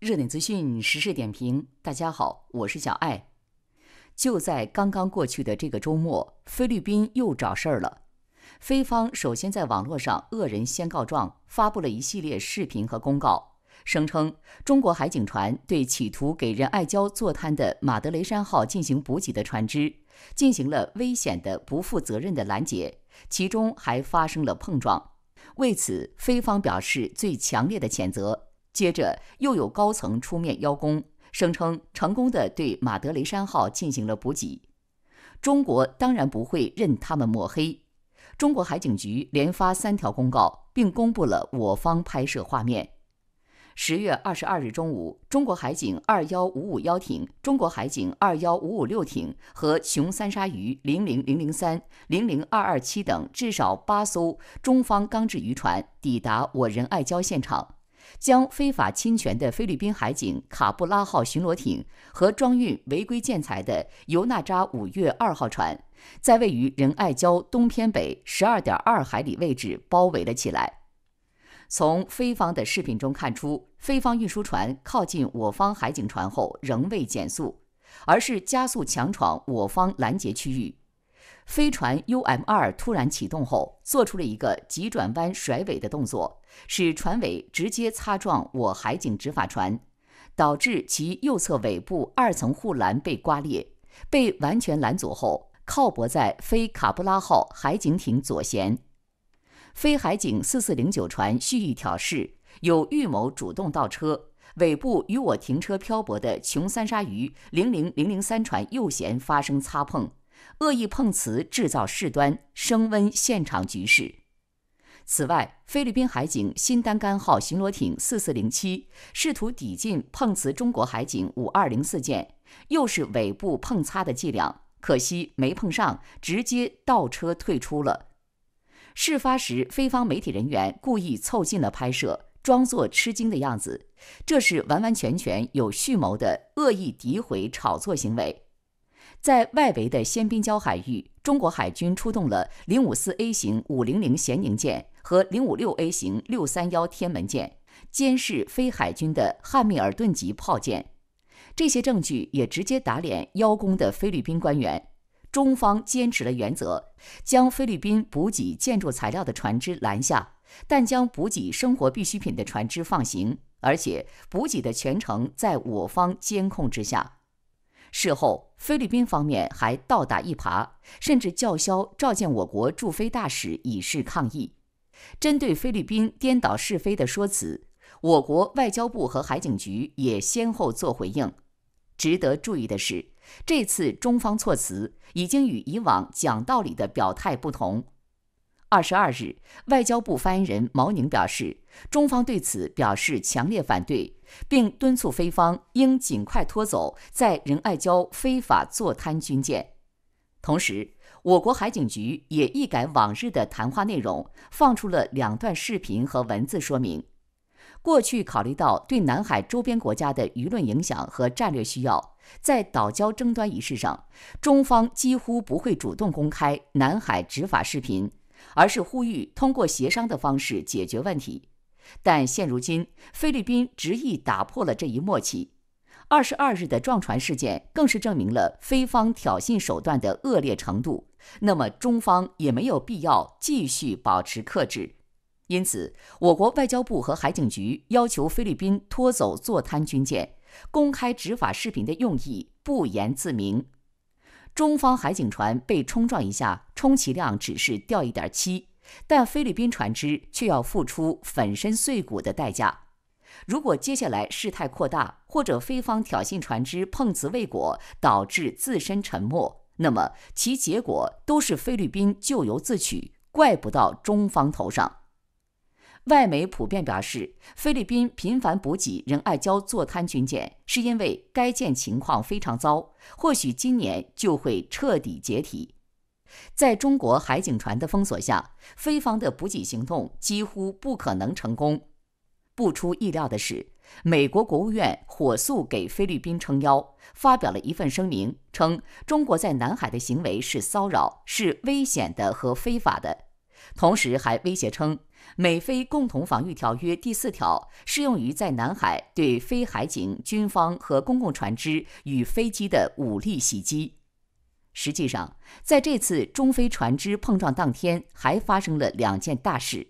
热点资讯、时事点评，大家好，我是小艾。就在刚刚过去的这个周末，菲律宾又找事儿了。菲方首先在网络上恶人先告状，发布了一系列视频和公告，声称中国海警船对企图给仁爱礁坐滩的马德雷山号进行补给的船只进行了危险的、不负责任的拦截，其中还发生了碰撞。为此，菲方表示最强烈的谴责。接着又有高层出面邀功，声称成功的对马德雷山号进行了补给。中国当然不会任他们抹黑。中国海警局连发三条公告，并公布了我方拍摄画面。十月二十二日中午，中国海警二幺五五幺艇、中国海警二幺五五六艇和熊三鲨鱼零零零零三、零零二二七等至少八艘中方钢制渔船抵达我仁爱礁现场。将非法侵权的菲律宾海警卡布拉号巡逻艇和装运违规建材的尤纳扎五月二号船，在位于仁爱礁东偏北十二点二海里位置包围了起来。从菲方的视频中看出，菲方运输船靠近我方海警船后仍未减速，而是加速强闯我方拦截区域。飞船 U M 二突然启动后，做出了一个急转弯甩尾的动作，使船尾直接擦撞我海警执法船，导致其右侧尾部二层护栏被刮裂。被完全拦阻后，靠泊在“非卡布拉号”海警艇左舷。非海警四四零九船蓄意挑事，有预谋主动倒车，尾部与我停车漂泊的“琼三鲨鱼零零零零三船右舷发生擦碰。恶意碰瓷，制造事端，升温现场局势。此外，菲律宾海警新单干号巡逻艇四四零七试图抵近碰瓷中国海警五二零四舰，又是尾部碰擦的伎俩，可惜没碰上，直接倒车退出了。事发时，菲方媒体人员故意凑近了拍摄，装作吃惊的样子，这是完完全全有蓄谋的恶意诋毁、炒作行为。在外围的仙滨礁海域，中国海军出动了零五四 A 型五零零咸宁舰和零五六 A 型六三幺天门舰，监视非海军的汉密尔顿级炮舰。这些证据也直接打脸邀功的菲律宾官员。中方坚持了原则，将菲律宾补给建筑材料的船只拦下，但将补给生活必需品的船只放行，而且补给的全程在我方监控之下。事后，菲律宾方面还倒打一耙，甚至叫嚣召见我国驻菲大使以示抗议。针对菲律宾颠倒是非的说辞，我国外交部和海警局也先后做回应。值得注意的是，这次中方措辞已经与以往讲道理的表态不同。二十二日，外交部发言人毛宁表示，中方对此表示强烈反对，并敦促菲方应尽快拖走在仁爱礁非法坐滩军舰。同时，我国海警局也一改往日的谈话内容，放出了两段视频和文字说明。过去考虑到对南海周边国家的舆论影响和战略需要，在岛礁争端一事上，中方几乎不会主动公开南海执法视频。而是呼吁通过协商的方式解决问题，但现如今菲律宾执意打破了这一默契。二十二日的撞船事件更是证明了菲方挑衅手段的恶劣程度。那么中方也没有必要继续保持克制。因此，我国外交部和海警局要求菲律宾拖走坐滩军舰、公开执法视频的用意不言自明。中方海警船被冲撞一下，充其量只是掉一点漆，但菲律宾船只却要付出粉身碎骨的代价。如果接下来事态扩大，或者菲方挑衅船只碰瓷未果，导致自身沉没，那么其结果都是菲律宾咎由自取，怪不到中方头上。外媒普遍表示，菲律宾频繁补给仁爱礁坐滩军舰，是因为该舰情况非常糟，或许今年就会彻底解体。在中国海警船的封锁下，菲方的补给行动几乎不可能成功。不出意料的是，美国国务院火速给菲律宾撑腰，发表了一份声明，称中国在南海的行为是骚扰，是危险的和非法的，同时还威胁称。美菲共同防御条约第四条适用于在南海对菲海警、军方和公共船只与飞机的武力袭击。实际上，在这次中菲船只碰撞当天，还发生了两件大事：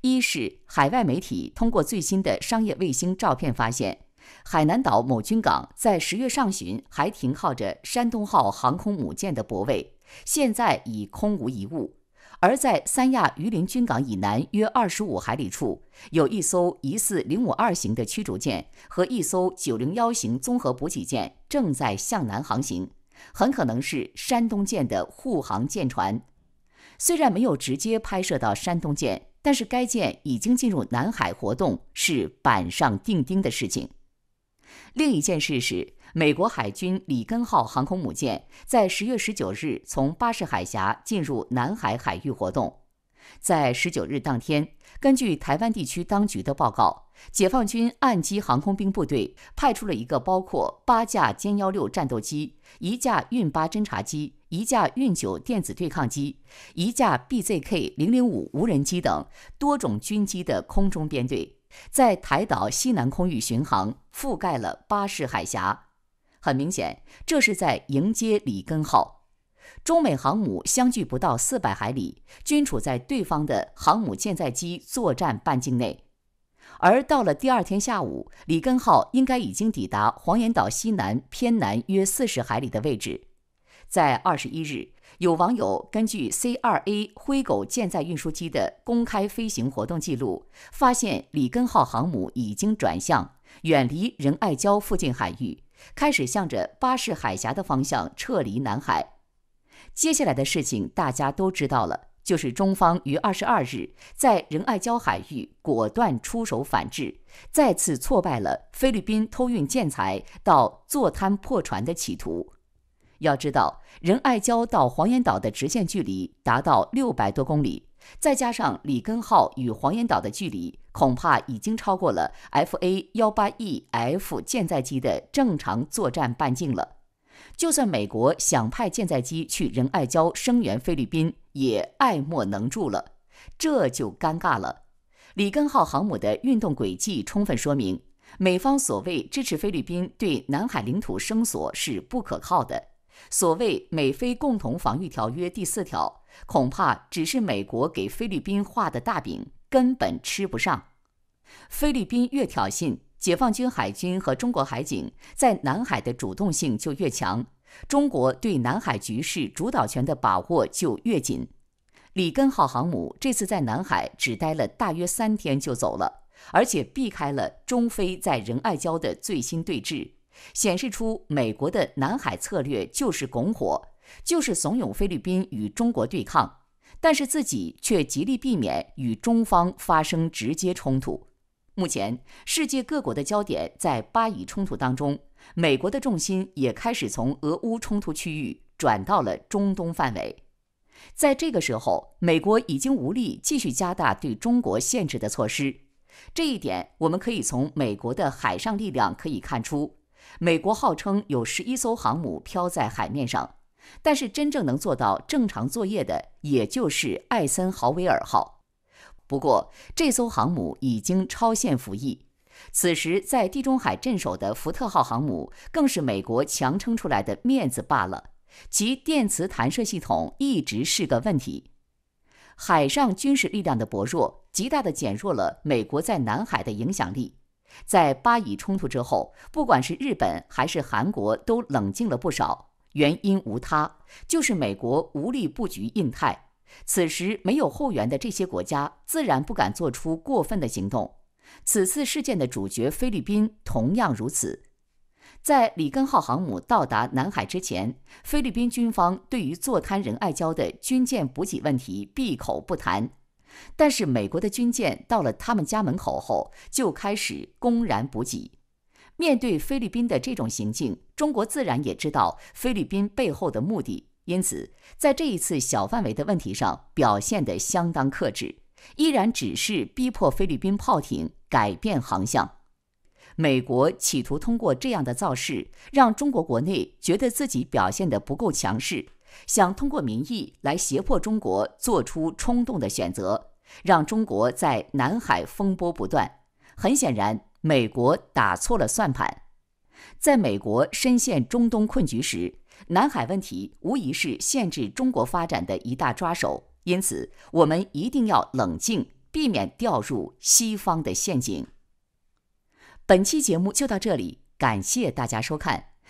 一是海外媒体通过最新的商业卫星照片发现，海南岛某军港在十月上旬还停靠着“山东号”航空母舰的泊位，现在已空无一物。而在三亚榆林军港以南约二十五海里处，有一艘疑似零五二型的驱逐舰和一艘九零幺型综合补给舰正在向南航行，很可能是山东舰的护航舰船。虽然没有直接拍摄到山东舰，但是该舰已经进入南海活动是板上钉钉的事情。另一件事是，美国海军里根号航空母舰在十月十九日从巴士海峡进入南海海域活动。在十九日当天，根据台湾地区当局的报告，解放军岸基航空兵部队派出了一个包括八架歼幺六战斗机、一架运八侦察机、一架运九电子对抗机、一架 BZK 零零五无人机等多种军机的空中编队。在台岛西南空域巡航，覆盖了巴士海峡。很明显，这是在迎接里根号。中美航母相距不到四百海里，均处在对方的航母舰载机作战半径内。而到了第二天下午，里根号应该已经抵达黄岩岛西南偏南约四十海里的位置。在二十一日，有网友根据 C 二 A 灰狗舰载运输机的公开飞行活动记录，发现里根号航母已经转向，远离仁爱礁附近海域，开始向着巴士海峡的方向撤离南海。接下来的事情大家都知道了，就是中方于二十二日在仁爱礁海域果断出手反制，再次挫败了菲律宾偷运建材到坐滩破船的企图。要知道，仁爱礁到黄岩岛的直线距离达到六百多公里，再加上里根号与黄岩岛的距离，恐怕已经超过了 F A 幺八 E F 舰载机的正常作战半径了。就算美国想派舰载机去仁爱礁声援菲律宾，也爱莫能助了。这就尴尬了。里根号航母的运动轨迹充分说明，美方所谓支持菲律宾对南海领土声索是不可靠的。所谓美菲共同防御条约第四条，恐怕只是美国给菲律宾画的大饼，根本吃不上。菲律宾越挑衅，解放军海军和中国海警在南海的主动性就越强，中国对南海局势主导权的把握就越紧。里根号航母这次在南海只待了大约三天就走了，而且避开了中菲在仁爱礁的最新对峙。显示出美国的南海策略就是拱火，就是怂恿菲律宾与中国对抗，但是自己却极力避免与中方发生直接冲突。目前世界各国的焦点在巴以冲突当中，美国的重心也开始从俄乌冲突区域转到了中东范围。在这个时候，美国已经无力继续加大对中国限制的措施，这一点我们可以从美国的海上力量可以看出。美国号称有十一艘航母漂在海面上，但是真正能做到正常作业的，也就是艾森豪威尔号。不过，这艘航母已经超限服役。此时，在地中海镇守的福特号航母，更是美国强撑出来的面子罢了。其电磁弹射系统一直是个问题。海上军事力量的薄弱，极大的减弱了美国在南海的影响力。在巴以冲突之后，不管是日本还是韩国，都冷静了不少。原因无他，就是美国无力布局印太。此时没有后援的这些国家，自然不敢做出过分的行动。此次事件的主角菲律宾同样如此。在里根号航母到达南海之前，菲律宾军方对于坐滩仁爱礁的军舰补给问题闭口不谈。但是美国的军舰到了他们家门口后，就开始公然补给。面对菲律宾的这种行径，中国自然也知道菲律宾背后的目的，因此在这一次小范围的问题上表现得相当克制，依然只是逼迫菲律宾炮艇改变航向。美国企图通过这样的造势，让中国国内觉得自己表现得不够强势。想通过民意来胁迫中国做出冲动的选择，让中国在南海风波不断。很显然，美国打错了算盘。在美国深陷中东困局时，南海问题无疑是限制中国发展的一大抓手。因此，我们一定要冷静，避免掉入西方的陷阱。本期节目就到这里，感谢大家收看。